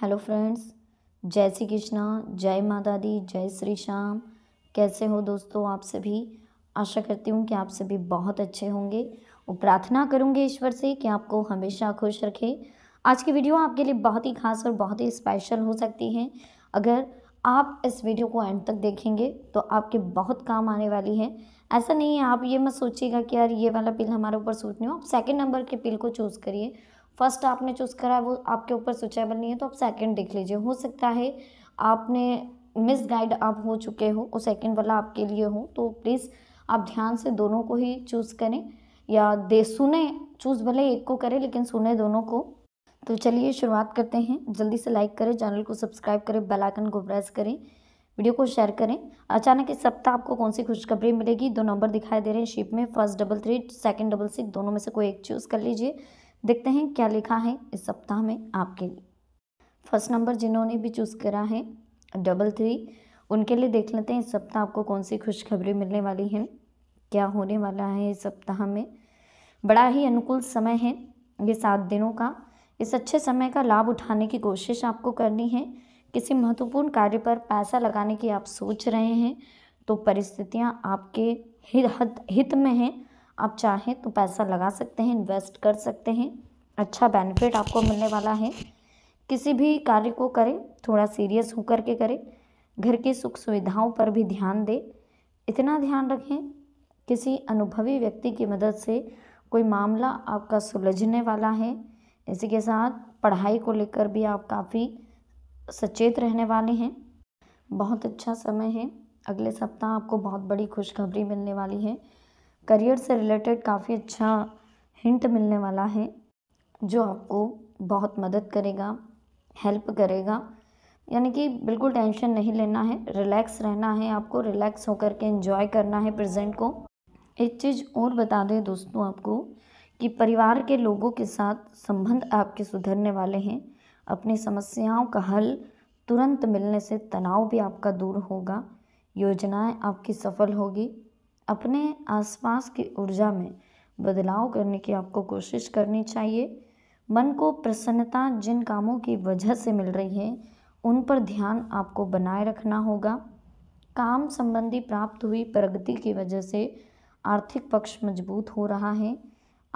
hello friends जय श्री कृष्णा जय माता दी जय श्री श्याम कैसे हो दोस्तों आप सभी आशा करती हूँ कि आप सभी बहुत अच्छे होंगे और प्रार्थना करूँगी ईश्वर से कि आपको हमेशा खुश रखे आज की वीडियो आपके लिए बहुत ही खास और बहुत ही स्पेशल हो सकती है अगर आप इस वीडियो को एंड तक देखेंगे तो आपके बहुत काम आने वाली है ऐसा नहीं है आप ये मत सोचिएगा कि यार ये वाला पिल हमारे ऊपर सूट नहीं हो आप सेकेंड नंबर के पिल को चूज़ करिए फर्स्ट आपने चूज़ करा है वो आपके ऊपर सुचेबल नहीं है तो आप सेकंड देख लीजिए हो सकता है आपने मिस गाइड आप हो चुके हो और सेकंड वाला आपके लिए हो तो प्लीज़ आप ध्यान से दोनों को ही चूज़ करें या दे सुने चूज़ भले एक को करें लेकिन सुने दोनों को तो चलिए शुरुआत करते हैं जल्दी से लाइक करें चैनल को सब्सक्राइब करें बेल आइकन को प्रेस करें वीडियो को शेयर करें अचानक इस सप्ताह आपको कौन सी खुशखबरी मिलेगी दो नंबर दिखाई दे रहे हैं शिप में first double three second double six दोनों में से कोई एक चूज़ कर लीजिए देखते हैं क्या लिखा है इस सप्ताह में आपके लिए फर्स्ट नंबर जिन्होंने भी चूज़ करा है डबल थ्री उनके लिए देख लेते हैं इस सप्ताह आपको कौन सी खुशखबरी मिलने वाली है क्या होने वाला है इस सप्ताह में बड़ा ही अनुकूल समय है ये सात दिनों का इस अच्छे समय का लाभ उठाने की कोशिश आपको करनी है किसी महत्वपूर्ण कार्य पर पैसा लगाने की आप सोच रहे हैं तो परिस्थितियाँ आपके हित हित में हैं आप चाहें तो पैसा लगा सकते हैं इन्वेस्ट कर सकते हैं अच्छा बेनिफिट आपको मिलने वाला है किसी भी कार्य को करें थोड़ा सीरियस होकर के करें घर की सुख सुविधाओं पर भी ध्यान दें इतना ध्यान रखें किसी अनुभवी व्यक्ति की मदद से कोई मामला आपका सुलझने वाला है इसी के साथ पढ़ाई को लेकर भी आप काफ़ी सचेत रहने वाले हैं बहुत अच्छा समय है अगले सप्ताह आपको बहुत बड़ी खुशखबरी मिलने वाली है करियर से रिलेटेड काफ़ी अच्छा हिंट मिलने वाला है जो आपको बहुत मदद करेगा हेल्प करेगा यानी कि बिल्कुल टेंशन नहीं लेना है रिलैक्स रहना है आपको रिलैक्स होकर के एंजॉय करना है प्रेजेंट को एक चीज़ और बता दें दोस्तों आपको कि परिवार के लोगों के साथ संबंध आपके सुधरने वाले हैं अपनी समस्याओं का हल तुरंत मिलने से तनाव भी आपका दूर होगा योजनाएं आपकी सफल होगी अपने आसपास की ऊर्जा में बदलाव करने की आपको कोशिश करनी चाहिए मन को प्रसन्नता जिन कामों की वजह से मिल रही है उन पर ध्यान आपको बनाए रखना होगा काम संबंधी प्राप्त हुई प्रगति की वजह से आर्थिक पक्ष मजबूत हो रहा है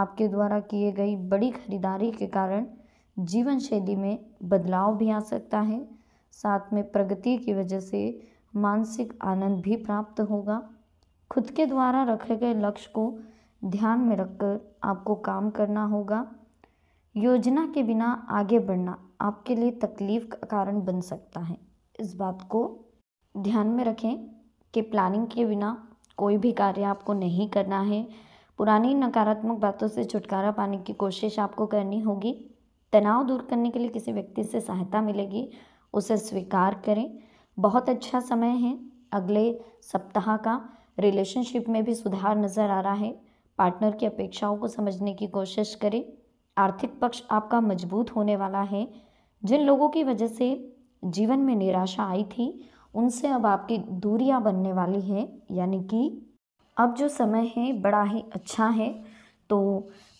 आपके द्वारा किए गई बड़ी खरीदारी के कारण जीवन शैली में बदलाव भी आ सकता है साथ में प्रगति की वजह से मानसिक आनंद भी प्राप्त होगा खुद के द्वारा रखे गए लक्ष्य को ध्यान में रखकर आपको काम करना होगा योजना के बिना आगे बढ़ना आपके लिए तकलीफ का कारण बन सकता है इस बात को ध्यान में रखें कि प्लानिंग के बिना कोई भी कार्य आपको नहीं करना है पुरानी नकारात्मक बातों से छुटकारा पाने की कोशिश आपको करनी होगी तनाव दूर करने के लिए किसी व्यक्ति से सहायता मिलेगी उसे स्वीकार करें बहुत अच्छा समय है अगले सप्ताह का रिलेशनशिप में भी सुधार नज़र आ रहा है पार्टनर की अपेक्षाओं को समझने की कोशिश करें आर्थिक पक्ष आपका मजबूत होने वाला है जिन लोगों की वजह से जीवन में निराशा आई थी उनसे अब आपकी दूरियां बनने वाली हैं यानी कि अब जो समय है बड़ा ही अच्छा है तो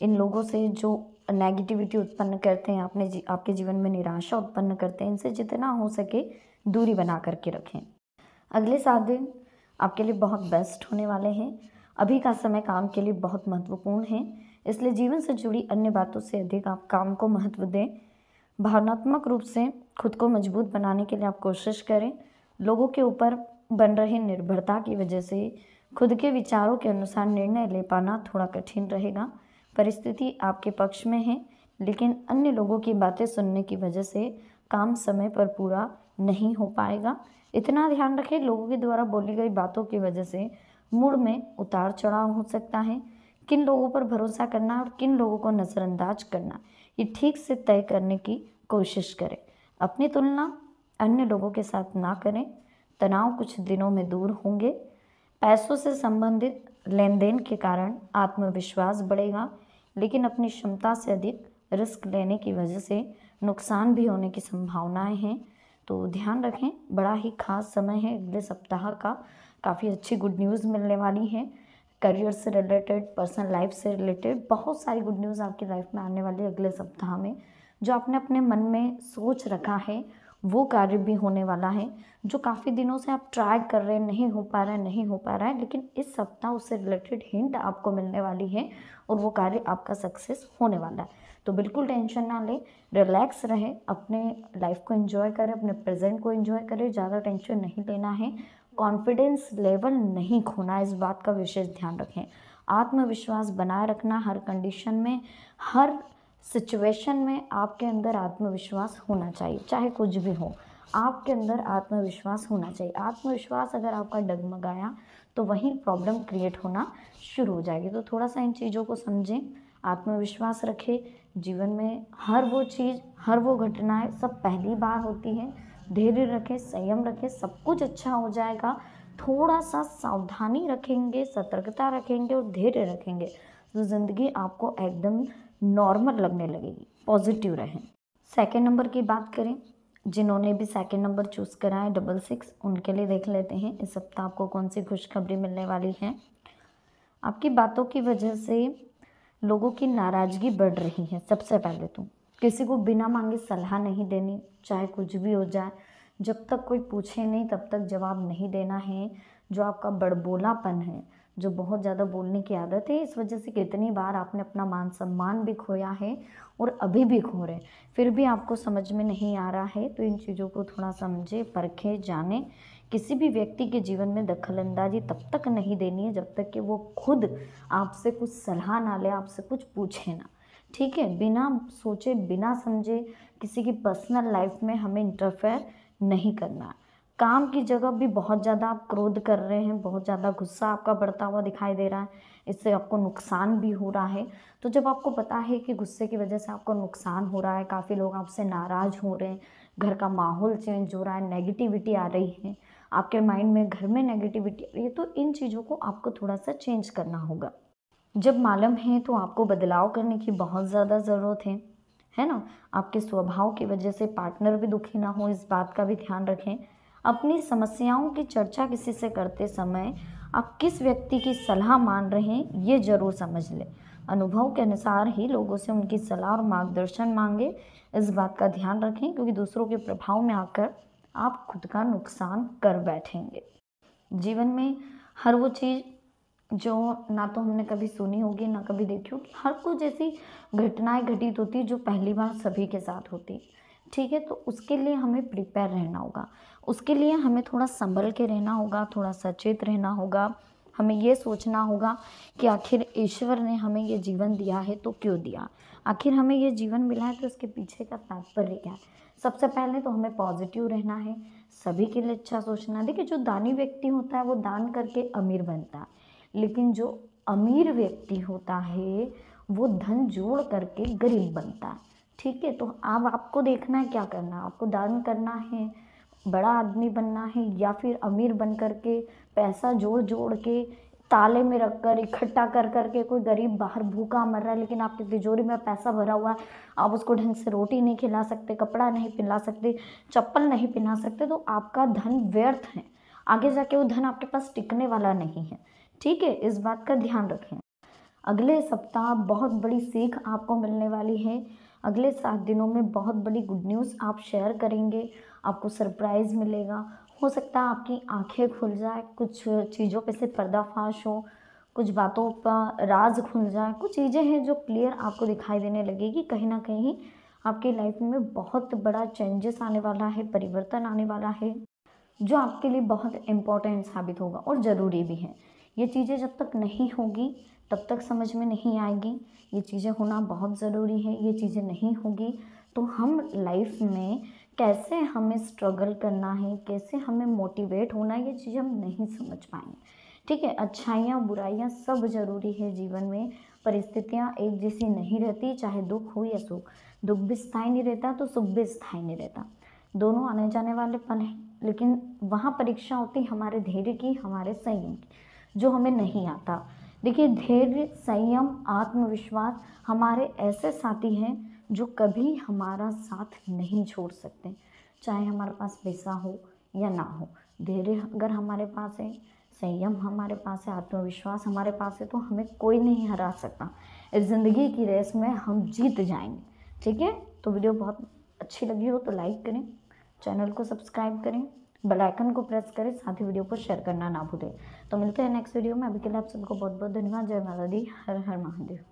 इन लोगों से जो नेगेटिविटी उत्पन्न करते हैं आपने जी, आपके जीवन में निराशा उत्पन्न करते हैं इनसे जितना हो सके दूरी बना करके रखें अगले सात दिन आपके लिए बहुत बेस्ट होने वाले हैं अभी का समय काम के लिए बहुत महत्वपूर्ण है इसलिए जीवन से जुड़ी अन्य बातों से अधिक आप काम को महत्व दें भावनात्मक रूप से खुद को मजबूत बनाने के लिए आप कोशिश करें लोगों के ऊपर बन रही निर्भरता की वजह से खुद के विचारों के अनुसार निर्णय ले पाना थोड़ा कठिन रहेगा परिस्थिति आपके पक्ष में है लेकिन अन्य लोगों की बातें सुनने की वजह से काम समय पर पूरा नहीं हो पाएगा इतना ध्यान रखें लोगों के द्वारा बोली गई बातों की वजह से मूड में उतार चढ़ाव हो सकता है किन लोगों पर भरोसा करना और किन लोगों को नज़रअंदाज करना ये ठीक से तय करने की कोशिश करें अपनी तुलना अन्य लोगों के साथ ना करें तनाव कुछ दिनों में दूर होंगे पैसों से संबंधित लेन देन के कारण आत्मविश्वास बढ़ेगा लेकिन अपनी क्षमता से अधिक रिस्क लेने की वजह से नुकसान भी होने की संभावनाएं हैं तो ध्यान रखें बड़ा ही खास समय है अगले सप्ताह का काफ़ी अच्छी गुड न्यूज़ मिलने वाली है करियर से रिलेटेड पर्सनल लाइफ से रिलेटेड बहुत सारी गुड न्यूज़ आपकी लाइफ में आने वाली है अगले सप्ताह में जो आपने अपने मन में सोच रखा है वो कार्य भी होने वाला है जो काफ़ी दिनों से आप ट्राई कर रहे हैं नहीं हो पा रहा है नहीं हो पा रहा है लेकिन इस सप्ताह उससे रिलेटेड हिंट आपको मिलने वाली है और वो कार्य आपका सक्सेस होने वाला है तो बिल्कुल टेंशन ना लें रिलैक्स रहें अपने लाइफ को एंजॉय करें अपने प्रेजेंट को एंजॉय करें ज़्यादा टेंशन नहीं लेना है कॉन्फिडेंस लेवल नहीं खोना इस बात का विशेष ध्यान रखें आत्मविश्वास बनाए रखना हर कंडीशन में हर सिचुएशन में आपके अंदर आत्मविश्वास होना चाहिए चाहे कुछ भी हो आपके अंदर आत्मविश्वास होना चाहिए आत्मविश्वास अगर आपका डगमगाया तो वहीं प्रॉब्लम क्रिएट होना शुरू हो जाएगी तो थोड़ा सा इन चीज़ों को समझें आत्मविश्वास रखें जीवन में हर वो चीज़ हर वो घटनाएं सब पहली बार होती है धैर्य रखें संयम रखें सब कुछ अच्छा हो जाएगा थोड़ा सा सावधानी रखेंगे सतर्कता रखेंगे और धैर्य रखेंगे तो ज़िंदगी आपको एकदम नॉर्मल लगने लगेगी पॉजिटिव रहें सेकेंड नंबर की बात करें जिन्होंने भी सेकेंड नंबर चूज़ करा है डबल सिक्स उनके लिए देख लेते हैं इस सप्ताह आपको कौन सी खुशखबरी मिलने वाली है आपकी बातों की वजह से लोगों की नाराज़गी बढ़ रही है सबसे पहले तो किसी को बिना मांगे सलाह नहीं देनी चाहे कुछ भी हो जाए जब तक कोई पूछे नहीं तब तक जवाब नहीं देना है जो आपका बड़बोलापन है जो बहुत ज़्यादा बोलने की आदत है इस वजह से कितनी बार आपने अपना मान सम्मान भी खोया है और अभी भी खो रहे फिर भी आपको समझ में नहीं आ रहा है तो इन चीज़ों को थोड़ा समझे परखे जाने किसी भी व्यक्ति के जीवन में दखलंदाजी तब तक नहीं देनी है जब तक कि वो खुद आपसे कुछ सलाह ना ले आपसे कुछ पूछे ना ठीक है बिना सोचे बिना समझे किसी की पर्सनल लाइफ में हमें इंटरफेयर नहीं करना है काम की जगह भी बहुत ज़्यादा आप क्रोध कर रहे हैं बहुत ज़्यादा गुस्सा आपका बढ़ता हुआ दिखाई दे रहा है इससे आपको नुकसान भी हो रहा है तो जब आपको पता है कि गुस्से की वजह से आपको नुकसान हो रहा है काफ़ी लोग आपसे नाराज़ हो रहे हैं घर का माहौल चेंज हो रहा है नेगेटिविटी आ रही है आपके माइंड में घर में नेगेटिविटी आ रही है तो इन चीज़ों को आपको थोड़ा सा चेंज करना होगा जब मालूम है तो आपको बदलाव करने की बहुत ज़्यादा ज़रूरत है है ना आपके स्वभाव की वजह से पार्टनर भी दुखी ना हो इस बात का भी ध्यान रखें अपनी समस्याओं की चर्चा किसी से करते समय आप किस व्यक्ति की सलाह मान रहे हैं ये ज़रूर समझ लें अनुभव के अनुसार ही लोगों से उनकी सलाह और मार्गदर्शन मांगे इस बात का ध्यान रखें क्योंकि दूसरों के प्रभाव में आकर आप खुद का नुकसान कर बैठेंगे जीवन में हर वो चीज़ जो ना तो हमने कभी सुनी होगी ना कभी देखी होगी हर कुछ ऐसी घटनाएं घटित होती जो पहली बार सभी के साथ होती ठीक है तो उसके लिए हमें प्रिपेयर रहना होगा उसके लिए हमें थोड़ा संभल के रहना होगा थोड़ा सचेत रहना होगा हमें ये सोचना होगा कि आखिर ईश्वर ने हमें ये जीवन दिया है तो क्यों दिया आखिर हमें ये जीवन मिला है तो उसके पीछे का तात्पर्य क्या है सबसे पहले तो हमें पॉजिटिव रहना है सभी के लिए अच्छा सोचना देखिए जो दानी व्यक्ति होता है वो दान करके अमीर बनता है लेकिन जो अमीर व्यक्ति होता है वो धन जोड़ करके गरीब बनता है ठीक है तो अब आप आपको देखना है क्या करना है आपको दान करना है बड़ा आदमी बनना है या फिर अमीर बन कर के पैसा जोड़ जोड़ के ताले में रख कर इकट्ठा कर कर के कोई गरीब बाहर भूखा मर रहा है लेकिन आपकी तिजोरी में पैसा भरा हुआ है आप उसको ढंग से रोटी नहीं खिला सकते कपड़ा नहीं पिला सकते चप्पल नहीं पहना सकते तो आपका धन व्यर्थ है आगे जाके वो धन आपके पास टिकने वाला नहीं है ठीक है इस बात का ध्यान रखें अगले सप्ताह बहुत बड़ी सीख आपको मिलने वाली है अगले सात दिनों में बहुत बड़ी गुड न्यूज़ आप शेयर करेंगे आपको सरप्राइज़ मिलेगा हो सकता है आपकी आंखें खुल जाए कुछ चीज़ों पे से पर्दाफाश हो कुछ बातों का राज खुल जाए कुछ चीज़ें हैं जो क्लियर आपको दिखाई देने लगेगी कहीं ना कहीं आपकी लाइफ में बहुत बड़ा चेंजेस आने वाला है परिवर्तन आने वाला है जो आपके लिए बहुत इम्पोर्टेंट साबित होगा और ज़रूरी भी है ये चीज़ें जब तक नहीं होगी तब तक समझ में नहीं आएगी ये चीज़ें होना बहुत ज़रूरी है ये चीज़ें नहीं होगी तो हम लाइफ में कैसे हमें स्ट्रगल करना है कैसे हमें मोटिवेट होना है ये चीज़ हम नहीं समझ पाएंगे ठीक है अच्छाइयाँ बुराइयाँ सब ज़रूरी है जीवन में परिस्थितियाँ एक जैसी नहीं रहती चाहे दुख हो या सुख दुख भी स्थायी नहीं रहता तो सुख भी स्थायी नहीं रहता दोनों आने जाने वाले पल हैं लेकिन वहाँ परीक्षा होती हमारे धैर्य की हमारे संयम की जो हमें नहीं आता देखिए धैर्य संयम आत्मविश्वास हमारे ऐसे साथी हैं जो कभी हमारा साथ नहीं छोड़ सकते चाहे हमारे पास पैसा हो या ना हो धैर्य अगर हमारे पास है संयम हमारे पास है आत्मविश्वास हमारे पास है तो हमें कोई नहीं हरा सकता इस ज़िंदगी की रेस में हम जीत जाएंगे ठीक है तो वीडियो बहुत अच्छी लगी हो तो लाइक करें चैनल को सब्सक्राइब करें बेल आइकन को प्रेस करें साथ ही वीडियो को शेयर करना ना भूलें तो मिलते हैं नेक्स्ट वीडियो में अभी के लिए आप सबको बहुत बहुत धन्यवाद जय माला दी हर हर महादेव